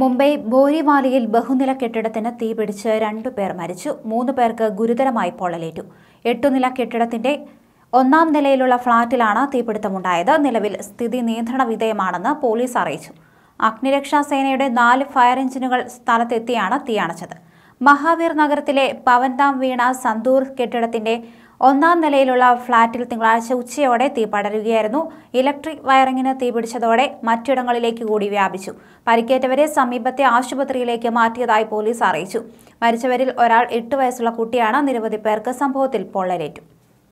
മുംബൈ ബോരിവാലിയിൽ ബഹുനില കെട്ടിടത്തിന് തീപിടിച്ച് രണ്ടു പേർ മരിച്ചു മൂന്ന് പേർക്ക് ഗുരുതരമായി പൊള്ളലേറ്റു എട്ടുനില കെട്ടിടത്തിന്റെ ഒന്നാം നിലയിലുള്ള ഫ്ളാറ്റിലാണ് തീപിടുത്തമുണ്ടായത് നിലവിൽ സ്ഥിതി നിയന്ത്രണ വിധേയമാണെന്ന് പോലീസ് അറിയിച്ചു അഗ്നിരക്ഷാ സേനയുടെ നാല് ഫയർ എഞ്ചിനുകൾ സ്ഥലത്തെത്തിയാണ് തീയണച്ചത് മഹാവീർ നഗരത്തിലെ പവൻതാം വീണ സന്തൂർ കെട്ടിടത്തിന്റെ ഒന്നാം നിലയിലുള്ള ഫ്ളാറ്റിൽ തിങ്കളാഴ്ച ഉച്ചയോടെ തീ പടരുകയായിരുന്നു ഇലക്ട്രിക് വയറിങ്ങിന് തീപിടിച്ചതോടെ മറ്റിടങ്ങളിലേക്ക് കൂടി വ്യാപിച്ചു പരിക്കേറ്റവരെ സമീപത്തെ ആശുപത്രിയിലേക്ക് മാറ്റിയതായി പോലീസ് അറിയിച്ചു മരിച്ചവരിൽ ഒരാൾ എട്ട് വയസ്സുള്ള കുട്ടിയാണ് നിരവധി പേർക്ക് സംഭവത്തിൽ പൊള്ളലേറ്റു